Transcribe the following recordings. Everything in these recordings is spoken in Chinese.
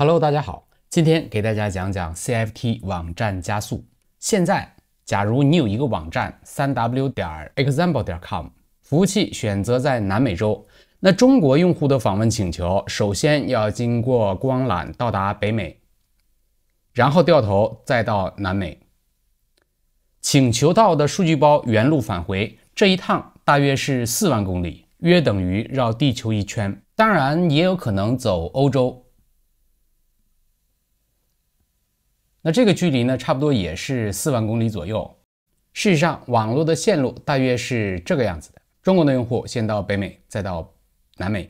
Hello，大家好，今天给大家讲讲 CFT 网站加速。现在，假如你有一个网站 3w 点 example 点 com，服务器选择在南美洲，那中国用户的访问请求首先要经过光缆到达北美，然后掉头再到南美，请求到的数据包原路返回，这一趟大约是四万公里，约等于绕地球一圈。当然，也有可能走欧洲。那这个距离呢，差不多也是四万公里左右。事实上，网络的线路大约是这个样子的：中国的用户先到北美，再到南美。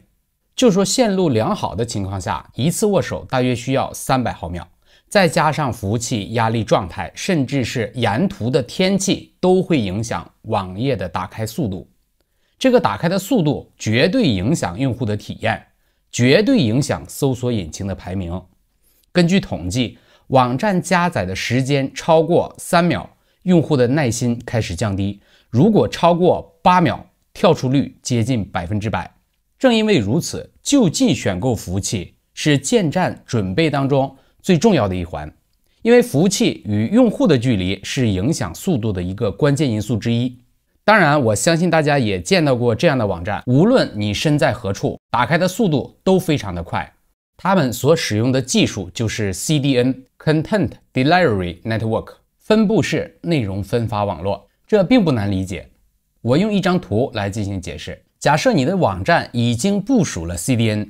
就说线路良好的情况下，一次握手大约需要三百毫秒，再加上服务器压力状态，甚至是沿途的天气都会影响网页的打开速度。这个打开的速度绝对影响用户的体验，绝对影响搜索引擎的排名。根据统计。网站加载的时间超过三秒，用户的耐心开始降低。如果超过八秒，跳出率接近百分之百。正因为如此，就近选购服务器是建站准备当中最重要的一环，因为服务器与用户的距离是影响速度的一个关键因素之一。当然，我相信大家也见到过这样的网站，无论你身在何处，打开的速度都非常的快。他们所使用的技术就是 CDN。Content Delivery Network 分布式内容分发网络，这并不难理解。我用一张图来进行解释。假设你的网站已经部署了 CDN，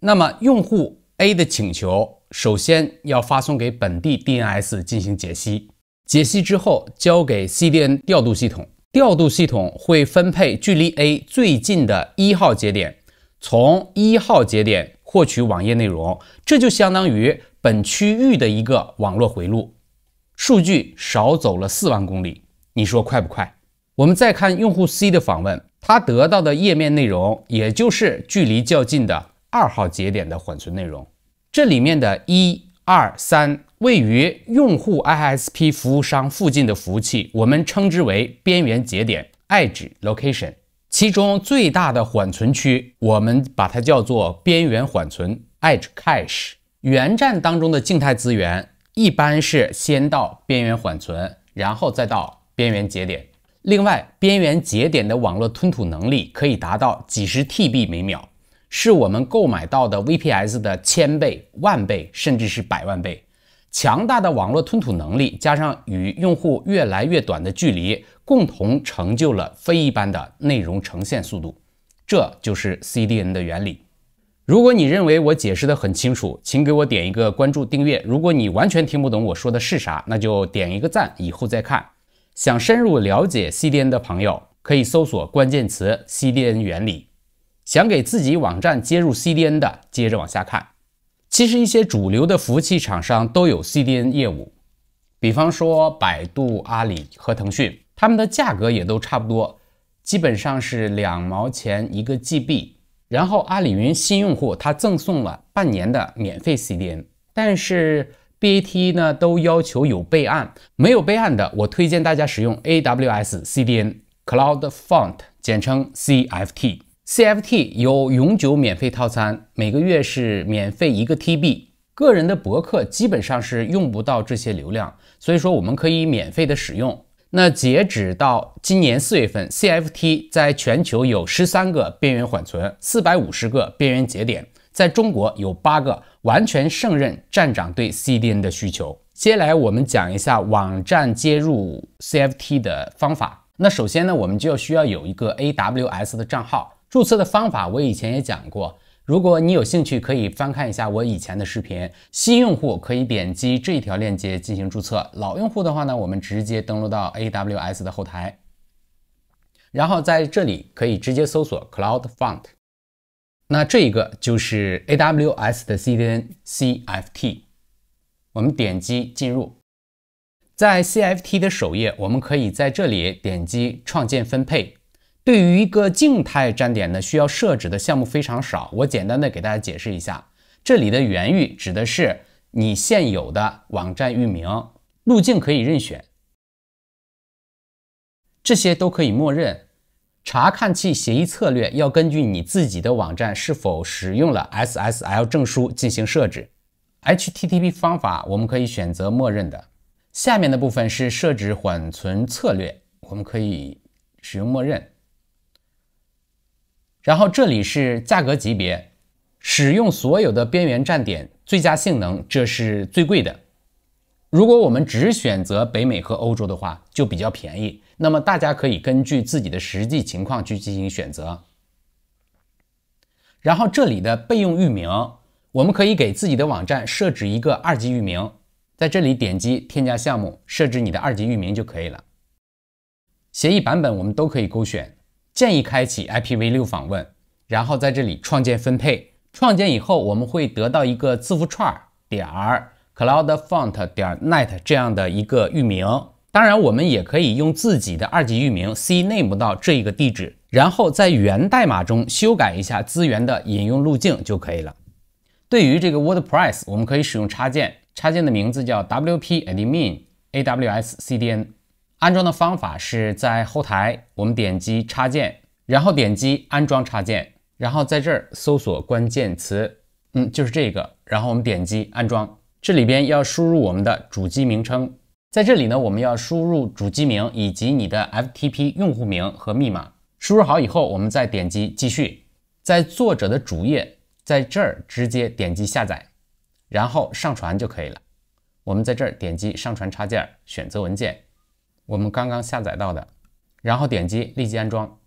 那么用户 A 的请求首先要发送给本地 DNS 进行解析，解析之后交给 CDN 调度系统，调度系统会分配距离 A 最近的一号节点，从一号节点获取网页内容，这就相当于。本区域的一个网络回路，数据少走了四万公里，你说快不快？我们再看用户 C 的访问，他得到的页面内容，也就是距离较近的二号节点的缓存内容。这里面的一二三位于用户 ISP 服务商附近的服务器，我们称之为边缘节点 （Edge Location）。其中最大的缓存区，我们把它叫做边缘缓存 （Edge Cache）。原站当中的静态资源一般是先到边缘缓存，然后再到边缘节点。另外，边缘节点的网络吞吐能力可以达到几十 T B 每秒，是我们购买到的 V P S 的千倍、万倍，甚至是百万倍。强大的网络吞吐能力加上与用户越来越短的距离，共同成就了非一般的内容呈现速度。这就是 C D N 的原理。如果你认为我解释的很清楚，请给我点一个关注订阅。如果你完全听不懂我说的是啥，那就点一个赞，以后再看。想深入了解 CDN 的朋友，可以搜索关键词 “CDN 原理”。想给自己网站接入 CDN 的，接着往下看。其实一些主流的服务器厂商都有 CDN 业务，比方说百度、阿里和腾讯，他们的价格也都差不多，基本上是两毛钱一个 GB。然后阿里云新用户他赠送了半年的免费 CDN，但是 BAT 呢都要求有备案，没有备案的，我推荐大家使用 AWS CDN c l o u d f o n t 简称 CFT。CFT 有永久免费套餐，每个月是免费一个 TB，个人的博客基本上是用不到这些流量，所以说我们可以免费的使用。那截止到今年四月份，CFT 在全球有十三个边缘缓存，四百五十个边缘节点，在中国有八个完全胜任站长对 CDN 的需求。接下来我们讲一下网站接入 CFT 的方法。那首先呢，我们就要需要有一个 AWS 的账号，注册的方法我以前也讲过。如果你有兴趣，可以翻看一下我以前的视频。新用户可以点击这条链接进行注册。老用户的话呢，我们直接登录到 AWS 的后台，然后在这里可以直接搜索 CloudFront。那这一个就是 AWS 的 CDN CFT。我们点击进入，在 CFT 的首页，我们可以在这里点击创建分配。对于一个静态站点呢，需要设置的项目非常少。我简单的给大家解释一下，这里的原域指的是你现有的网站域名，路径可以任选，这些都可以默认。查看器协议策略要根据你自己的网站是否使用了 SSL 证书进行设置。HTTP 方法我们可以选择默认的。下面的部分是设置缓存策略，我们可以使用默认。然后这里是价格级别，使用所有的边缘站点最佳性能，这是最贵的。如果我们只选择北美和欧洲的话，就比较便宜。那么大家可以根据自己的实际情况去进行选择。然后这里的备用域名，我们可以给自己的网站设置一个二级域名，在这里点击添加项目，设置你的二级域名就可以了。协议版本我们都可以勾选。建议开启 IPv6 访问，然后在这里创建分配。创建以后，我们会得到一个字符串点 c l o u d f o n t 点 .net 这样的一个域名。当然，我们也可以用自己的二级域名 CNAME 到这一个地址，然后在源代码中修改一下资源的引用路径就可以了。对于这个 WordPress，我们可以使用插件，插件的名字叫 WP Admin AWS CDN。安装的方法是在后台，我们点击插件，然后点击安装插件，然后在这儿搜索关键词，嗯，就是这个，然后我们点击安装。这里边要输入我们的主机名称，在这里呢，我们要输入主机名以及你的 FTP 用户名和密码。输入好以后，我们再点击继续。在作者的主页，在这儿直接点击下载，然后上传就可以了。我们在这儿点击上传插件，选择文件。我们刚刚下载到的，然后点击立即安装。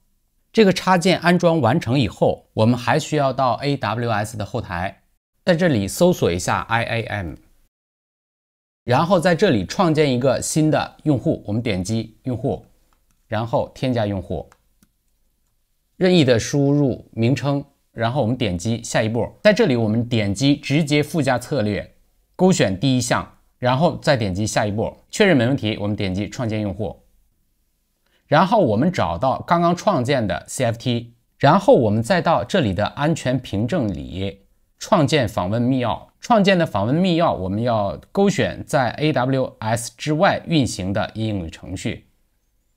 这个插件安装完成以后，我们还需要到 AWS 的后台，在这里搜索一下 IAM，然后在这里创建一个新的用户。我们点击用户，然后添加用户，任意的输入名称，然后我们点击下一步。在这里我们点击直接附加策略，勾选第一项。然后再点击下一步，确认没问题，我们点击创建用户。然后我们找到刚刚创建的 CFT，然后我们再到这里的安全凭证里创建访问密钥。创建的访问密钥我们要勾选在 AWS 之外运行的应用程序。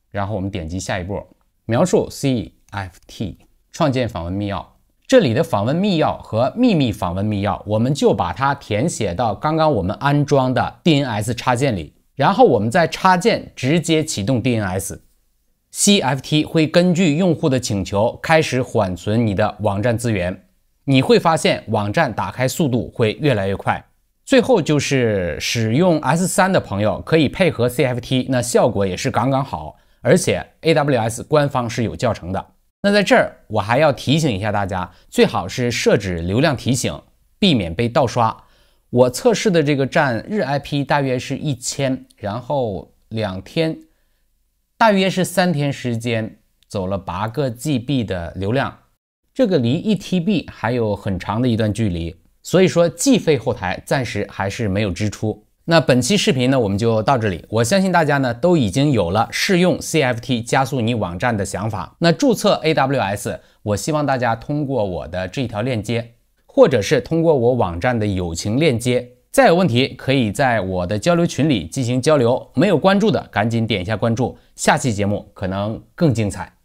然后我们点击下一步，描述 CFT，创建访问密钥。这里的访问密钥和秘密访问密钥，我们就把它填写到刚刚我们安装的 DNS 插件里，然后我们在插件直接启动 DNS，CFT 会根据用户的请求开始缓存你的网站资源，你会发现网站打开速度会越来越快。最后就是使用 S3 的朋友可以配合 CFT，那效果也是杠杠好，而且 AWS 官方是有教程的。那在这儿，我还要提醒一下大家，最好是设置流量提醒，避免被盗刷。我测试的这个站日 IP 大约是一千，然后两天，大约是三天时间走了八个 GB 的流量，这个离 e TB 还有很长的一段距离，所以说计费后台暂时还是没有支出。那本期视频呢，我们就到这里。我相信大家呢都已经有了试用 CFT 加速你网站的想法。那注册 AWS，我希望大家通过我的这条链接，或者是通过我网站的友情链接。再有问题，可以在我的交流群里进行交流。没有关注的，赶紧点一下关注。下期节目可能更精彩。